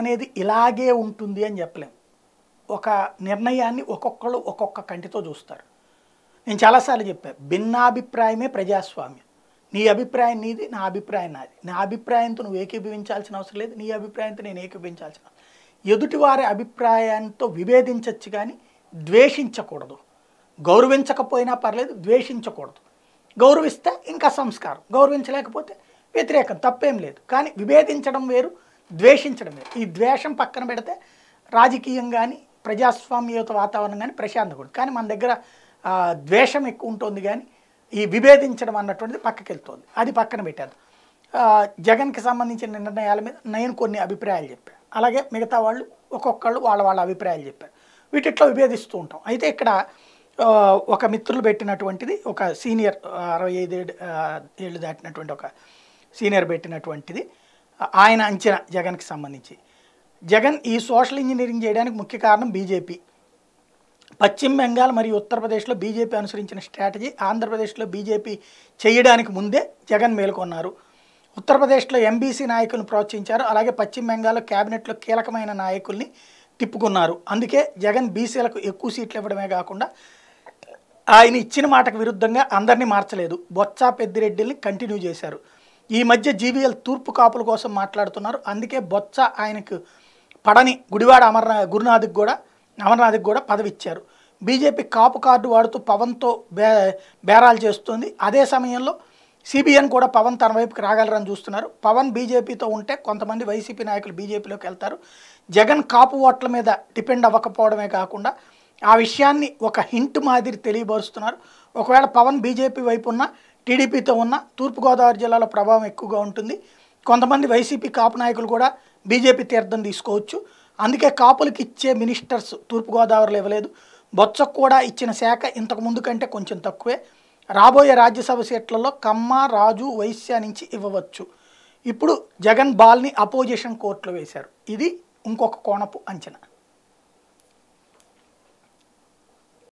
అనేది ఇలాగే ఉంటుంది అని చెప్పలేం ఒక నిర్ణయాన్ని ఒక్కొక్కళ్ళు ఒక్కొక్క కంటితో చూస్తారు నేను చాలాసార్లు చెప్పాను భిన్నాభిప్రాయమే ప్రజాస్వామ్యం నీ అభిప్రాయం నీది నా అభిప్రాయం నాది నా అభిప్రాయంతో నువ్వు ఏకీభవించాల్సిన అవసరం లేదు నీ అభిప్రాయంతో నేను ఏకీభవించాల్సిన ఎదుటి వారి అభిప్రాయంతో విభేదించవచ్చు కానీ ద్వేషించకూడదు గౌరవించకపోయినా పర్లేదు ద్వేషించకూడదు గౌరవిస్తే ఇంకా సంస్కారం గౌరవించలేకపోతే వ్యతిరేకం తప్పేం లేదు కానీ విభేదించడం వేరు ద్వేషించడమే ఈ ద్వేషం పక్కన పెడితే రాజకీయం కానీ ప్రజాస్వామ్యత వాతావరణం కానీ ప్రశాంతకూడదు కానీ మన దగ్గర ద్వేషం ఎక్కువ ఉంటుంది కానీ ఈ విభేదించడం అన్నటువంటిది పక్కకి వెళ్తుంది అది పక్కన పెట్టారు జగన్కి సంబంధించిన నిర్ణయాల మీద నేను కొన్ని అభిప్రాయాలు చెప్పాను అలాగే మిగతా వాళ్ళు ఒక్కొక్కళ్ళు వాళ్ళ వాళ్ళ అభిప్రాయాలు చెప్పారు వీటిట్లో విభేదిస్తూ ఉంటాం అయితే ఇక్కడ ఒక మిత్రులు పెట్టినటువంటిది ఒక సీనియర్ అరవై ఐదు ఏళ్ళు దాటినటువంటి ఒక సీనియర్ పెట్టినటువంటిది ఆయన అంచనా జగన్కి సంబంధించి జగన్ ఈ సోషల్ ఇంజనీరింగ్ చేయడానికి ముఖ్య కారణం బీజేపీ పశ్చిమ బెంగాల్ మరియు ఉత్తరప్రదేశ్లో బీజేపీ అనుసరించిన స్ట్రాటజీ ఆంధ్రప్రదేశ్లో బీజేపీ చేయడానికి ముందే జగన్ మేల్కొన్నారు ఉత్తరప్రదేశ్లో ఎంబీసీ నాయకులను ప్రోత్సహించారు అలాగే పశ్చిమ బెంగాల్లో క్యాబినెట్లో కీలకమైన నాయకుల్ని తిప్పుకున్నారు అందుకే జగన్ బీసీలకు ఎక్కువ సీట్లు ఇవ్వడమే కాకుండా ఆయన ఇచ్చిన మాటకు విరుద్ధంగా అందరినీ మార్చలేదు బొత్స పెద్దిరెడ్డిల్ని కంటిన్యూ చేశారు ఈ మధ్య జీవీఎల్ తూర్పు కాపుల కోసం మాట్లాడుతున్నారు అందుకే బొత్స ఆయనకు పడని గుడివాడ అమర్నా గురునాథ్కి కూడా అమర్నాథ్కి కూడా పదవి ఇచ్చారు బీజేపీ కాపు కార్డు వాడుతూ పవన్తో బే బేరాలు చేస్తుంది అదే సమయంలో సిబిఎన్ కూడా పవన్ తన వైపుకి రాగలరని చూస్తున్నారు పవన్ బీజేపీతో ఉంటే కొంతమంది వైసీపీ నాయకులు బీజేపీలోకి వెళ్తారు జగన్ కాపు ఓట్ల మీద డిపెండ్ అవ్వకపోవడమే కాకుండా ఆ విషయాన్ని ఒక హింట్ మాదిరి తెలియబరుస్తున్నారు ఒకవేళ పవన్ బీజేపీ వైపు ఉన్న టీడీపీతో ఉన్న తూర్పుగోదావరి జిల్లాలో ప్రభావం ఎక్కువగా ఉంటుంది కొంతమంది వైసీపీ కాపు నాయకులు కూడా బీజేపీ తీర్థం తీసుకోవచ్చు అందుకే కాపులకు ఇచ్చే మినిస్టర్స్ తూర్పుగోదావరిలో ఇవ్వలేదు బొత్స కూడా ఇచ్చిన శాఖ ఇంతకుముందు కంటే కొంచెం తక్కువే రాబోయే రాజ్యసభ సీట్లలో కమ్మ రాజు వైశ్య నుంచి ఇవ్వవచ్చు ఇప్పుడు జగన్ బాల్ని అపోజిషన్ కోర్టులో వేశారు ఇది ఇంకొక కోణపు అంచనా